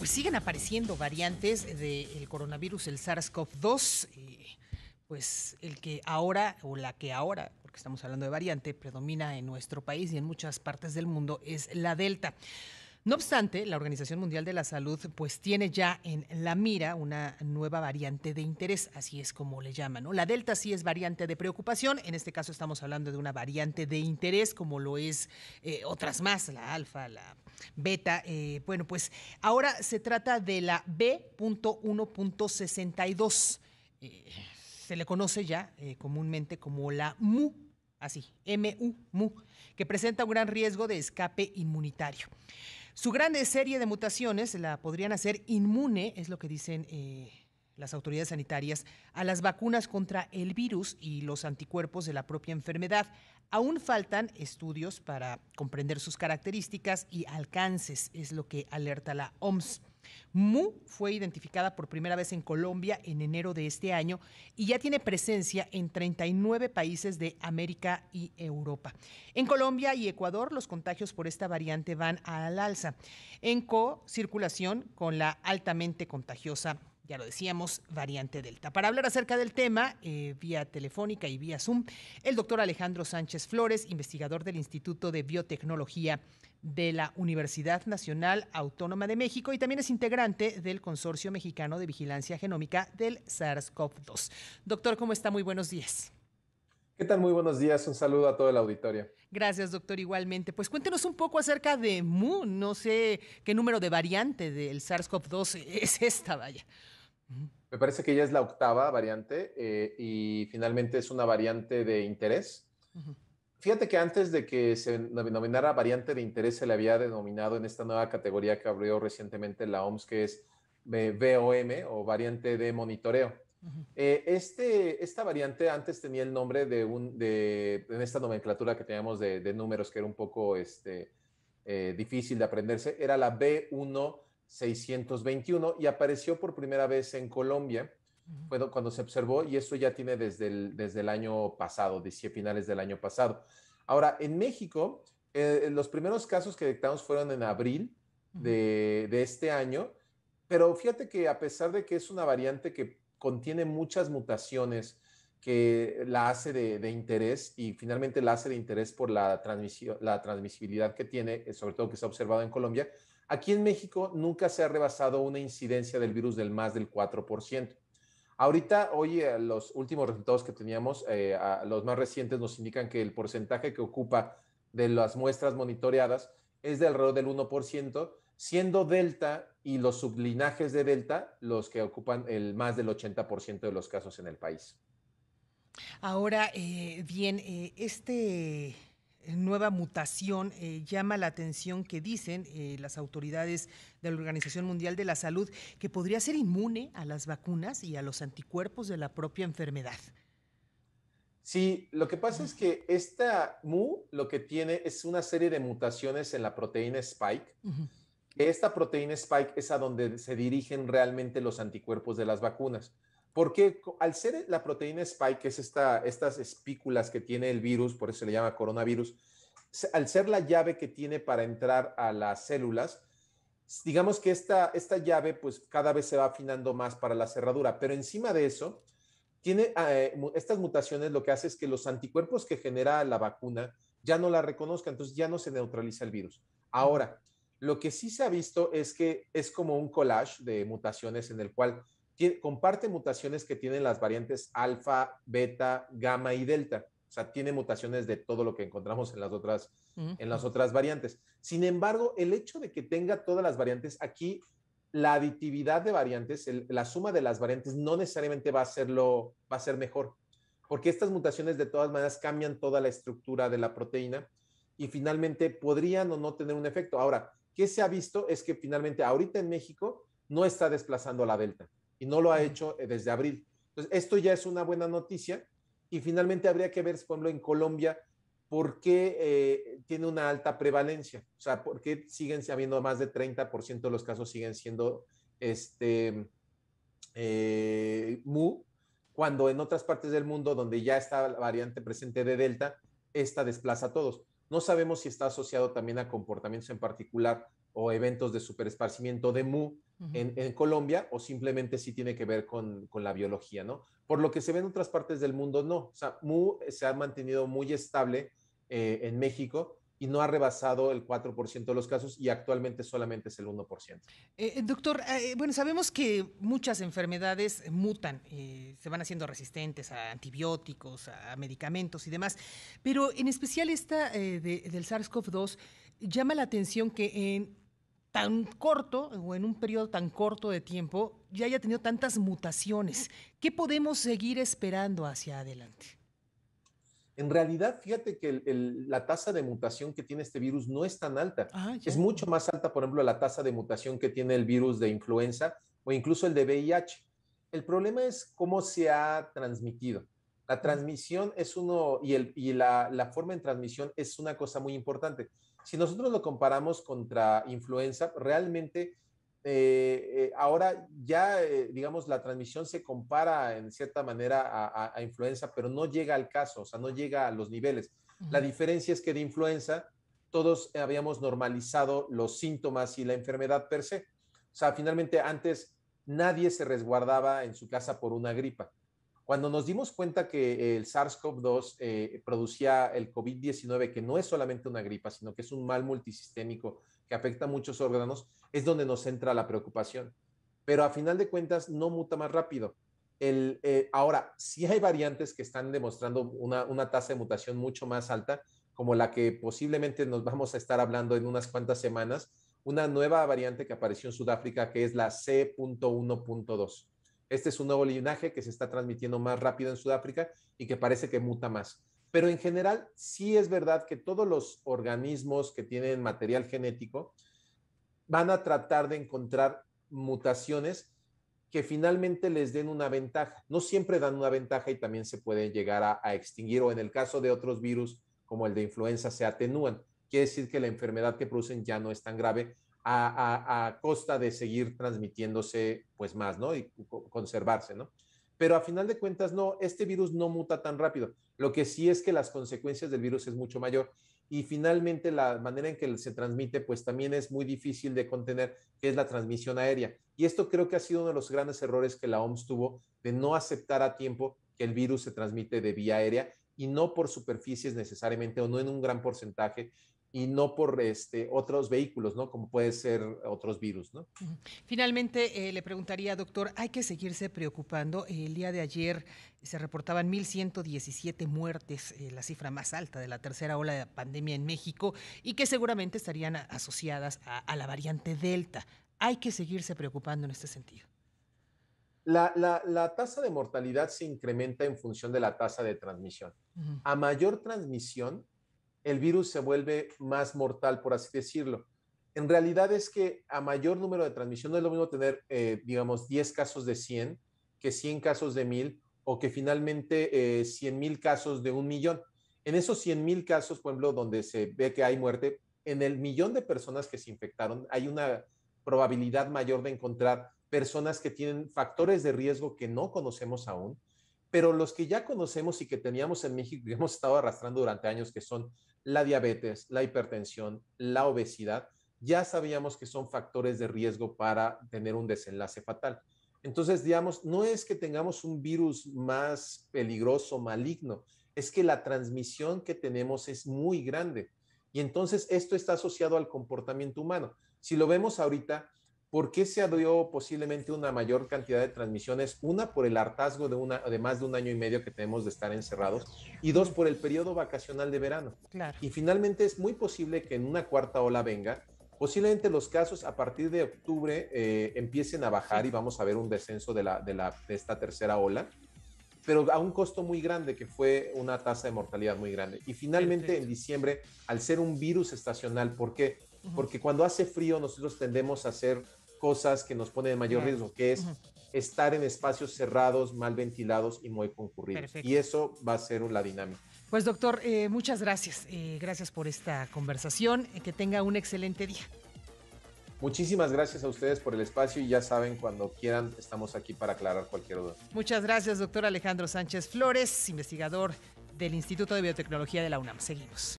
pues siguen apareciendo variantes del coronavirus, el SARS-CoV-2, pues el que ahora, o la que ahora, porque estamos hablando de variante, predomina en nuestro país y en muchas partes del mundo, es la Delta. No obstante, la Organización Mundial de la Salud pues tiene ya en la mira una nueva variante de interés, así es como le llaman. La Delta sí es variante de preocupación, en este caso estamos hablando de una variante de interés como lo es eh, otras más, la alfa, la beta. Eh, bueno, pues ahora se trata de la B.1.62. Eh, se le conoce ya comúnmente como la MU así, MU, MU, que presenta un gran riesgo de escape inmunitario. Su grande serie de mutaciones la podrían hacer inmune, es lo que dicen eh, las autoridades sanitarias, a las vacunas contra el virus y los anticuerpos de la propia enfermedad. Aún faltan estudios para comprender sus características y alcances, es lo que alerta la OMS. Mu fue identificada por primera vez en Colombia en enero de este año y ya tiene presencia en 39 países de América y Europa. En Colombia y Ecuador los contagios por esta variante van al alza, en co-circulación con la altamente contagiosa ya lo decíamos, variante Delta. Para hablar acerca del tema, eh, vía telefónica y vía Zoom, el doctor Alejandro Sánchez Flores, investigador del Instituto de Biotecnología de la Universidad Nacional Autónoma de México y también es integrante del Consorcio Mexicano de Vigilancia Genómica del SARS-CoV-2. Doctor, ¿cómo está? Muy buenos días. ¿Qué tal? Muy buenos días. Un saludo a toda la auditorio. Gracias, doctor. Igualmente, pues cuéntenos un poco acerca de MU. No sé qué número de variante del SARS-CoV-2 es esta, vaya. Me parece que ya es la octava variante eh, y finalmente es una variante de interés. Fíjate que antes de que se denominara variante de interés, se le había denominado en esta nueva categoría que abrió recientemente la OMS, que es VOM eh, o variante de monitoreo. Eh, este, esta variante antes tenía el nombre de un, en esta nomenclatura que teníamos de, números que era un poco este, eh, difícil de aprenderse, era la B1621 y apareció por primera vez en Colombia cuando se observó y eso ya tiene desde el, desde el año pasado, desde finales del año pasado. Ahora, en México, eh, los primeros casos que detectamos fueron en abril de, este año, pero fíjate que a pesar de que es una variante que contiene muchas mutaciones que la hace de, interés y finalmente la hace de interés por la, la transmisibilidad que tiene, eh, sobre todo que se ha observado en Colombia, aquí en México nunca se ha rebasado una incidencia del virus del más del 4%. Ahorita, hoy, los últimos resultados que teníamos, eh, los más recientes, nos indican que el porcentaje que ocupa de las muestras monitoreadas es de alrededor del 1%, siendo Delta y los sublinajes de Delta los que ocupan el más del 80% de los casos en el país. Ahora, eh, bien, eh, este eh, nueva mutación eh, llama la atención que dicen eh, las autoridades de la Organización Mundial de la Salud que podría ser inmune a las vacunas y a los anticuerpos de la propia enfermedad. Sí, lo que pasa es que esta MU lo que tiene es una serie de mutaciones en la proteína Spike. Esta proteína Spike es a donde se dirigen realmente los anticuerpos de las vacunas. Porque al ser la proteína spike, que es estas espículas que tiene el virus, por eso se le llama coronavirus, al ser la llave que tiene para entrar a las células, digamos que esta, esta llave pues cada vez se va afinando más para la cerradura, pero encima de eso, tiene eh, estas mutaciones lo que hace es que los anticuerpos que genera la vacuna ya no la reconozcan, entonces ya no se neutraliza el virus. Ahora, lo que sí se ha visto es que es como un collage de mutaciones en el cual comparte mutaciones que tienen las variantes alfa, beta, gamma y delta. O sea, tiene mutaciones de todo lo que encontramos en las otras, en las otras variantes. Sin embargo, el hecho de que tenga todas las variantes aquí, la aditividad de variantes, la suma de las variantes no necesariamente va a, va a ser mejor, porque estas mutaciones de todas maneras cambian toda la estructura de la proteína y finalmente podrían o no tener un efecto. Ahora, ¿qué se ha visto? Es que finalmente ahorita en México no está desplazando a la delta y no lo ha hecho eh, desde abril. Entonces, esto ya es una buena noticia y finalmente habría que ver, por ejemplo, en Colombia, por qué eh, tiene una alta prevalencia, o sea, por qué siguen habiendo más de 30% de los casos siguen siendo este, eh, mu, cuando en otras partes del mundo donde ya está la variante presente de Delta, esta desplaza a todos. No sabemos si está asociado también a comportamientos en particular o eventos de superesparcimiento de Mu en, Colombia, o simplemente sí tiene que ver con, con, la biología, ¿no? Por lo que se ve en otras partes del mundo, no. O sea, Mu se ha mantenido muy estable eh, en México y no ha rebasado el 4% de los casos y actualmente solamente es el 1%. Eh, eh, doctor, eh, bueno, sabemos que muchas enfermedades mutan, se van haciendo resistentes a antibióticos, a medicamentos y demás, pero en especial esta del SARS-CoV-2 llama la atención que en tan corto o en un periodo tan corto de tiempo ya haya tenido tantas mutaciones. ¿Qué podemos seguir esperando hacia adelante? En realidad, fíjate que la tasa de mutación que tiene este virus no es tan alta. Ah, es mucho más alta, por ejemplo, la tasa de mutación que tiene el virus de influenza o incluso el de VIH. El problema es cómo se ha transmitido. La transmisión es uno, y, el, la, forma en transmisión es una cosa muy importante. Si nosotros lo comparamos contra influenza, realmente eh, eh, ahora ya, eh, digamos, la transmisión se compara en cierta manera a, influenza, pero no llega al caso, o sea, no llega a los niveles. La diferencia es que de influenza todos habíamos normalizado los síntomas y la enfermedad per se. O sea, finalmente antes nadie se resguardaba en su casa por una gripa. Cuando nos dimos cuenta que el SARS-CoV-2 eh, producía el COVID-19, que no es solamente una gripa, sino que es un mal multisistémico que afecta a muchos órganos, es donde nos entra la preocupación. Pero a final de cuentas no muta más rápido. El, eh, ahora, sí hay variantes que están demostrando una, una tasa de mutación mucho más alta, como la que posiblemente nos vamos a estar hablando en unas cuantas semanas, una nueva variante que apareció en Sudáfrica, que es la C.1.2 este es un nuevo linaje que se está transmitiendo más rápido en Sudáfrica y que parece que muta más. Pero en general sí es verdad que todos los organismos que tienen material genético van a tratar de encontrar mutaciones que finalmente les den una ventaja. No siempre dan una ventaja y también se pueden llegar a, a extinguir o en el caso de otros virus como el de influenza se atenúan. Quiere decir que la enfermedad que producen ya no es tan grave, a, costa de seguir transmitiéndose pues más, ¿no? Y conservarse, ¿no? Pero a final de cuentas, no, este virus no muta tan rápido. Lo que sí es que las consecuencias del virus es mucho mayor. Y finalmente la manera en que se transmite, pues también es muy difícil de contener, que es la transmisión aérea. Y esto creo que ha sido uno de los grandes errores que la OMS tuvo de no aceptar a tiempo que el virus se transmite de vía aérea y no por superficies necesariamente o no en un gran porcentaje y no por este, otros vehículos, ¿no? Como puede ser otros virus, ¿no? Finalmente, eh, le preguntaría, doctor, ¿hay que seguirse preocupando? El día de ayer se reportaban 1.117 muertes, eh, la cifra más alta de la tercera ola de pandemia en México, y que seguramente estarían asociadas a, la variante Delta. ¿Hay que seguirse preocupando en este sentido? La, tasa de mortalidad se incrementa en función de la tasa de transmisión. A mayor transmisión, el virus se vuelve más mortal, por así decirlo. En realidad es que a mayor número de transmisión no es lo mismo tener, eh, digamos, 10 casos de 100 que 100 casos de 1000 o que finalmente eh, 100 mil casos de un millón. En esos 100 mil casos, por ejemplo, donde se ve que hay muerte, en el millón de personas que se infectaron hay una probabilidad mayor de encontrar personas que tienen factores de riesgo que no conocemos aún, pero los que ya conocemos y que teníamos en México y hemos estado arrastrando durante años, que son la diabetes, la hipertensión, la obesidad, ya sabíamos que son factores de riesgo para tener un desenlace fatal. Entonces, digamos, no es que tengamos un virus más peligroso, maligno, es que la transmisión que tenemos es muy grande. Y entonces esto está asociado al comportamiento humano. Si lo vemos ahorita, ¿Por qué se dio posiblemente una mayor cantidad de transmisiones? Una, por el hartazgo de, una, de más de un año y medio que tenemos de estar encerrados, y dos, por el periodo vacacional de verano. Y finalmente es muy posible que en una cuarta ola venga, posiblemente los casos a partir de octubre eh, empiecen a bajar y vamos a ver un descenso de, la, de, la, de esta tercera ola, pero a un costo muy grande, que fue una tasa de mortalidad muy grande. Y finalmente en diciembre, al ser un virus estacional, ¿por qué? Porque cuando hace frío nosotros tendemos a ser cosas que nos ponen en mayor riesgo, que es estar en espacios cerrados, mal ventilados y muy concurridos. Y eso va a ser la dinámica. Pues doctor, eh, muchas gracias. Eh, gracias por esta conversación. Eh, que tenga un excelente día. Muchísimas gracias a ustedes por el espacio y ya saben, cuando quieran, estamos aquí para aclarar cualquier duda. Muchas gracias, doctor Alejandro Sánchez Flores, investigador del Instituto de Biotecnología de la UNAM. Seguimos.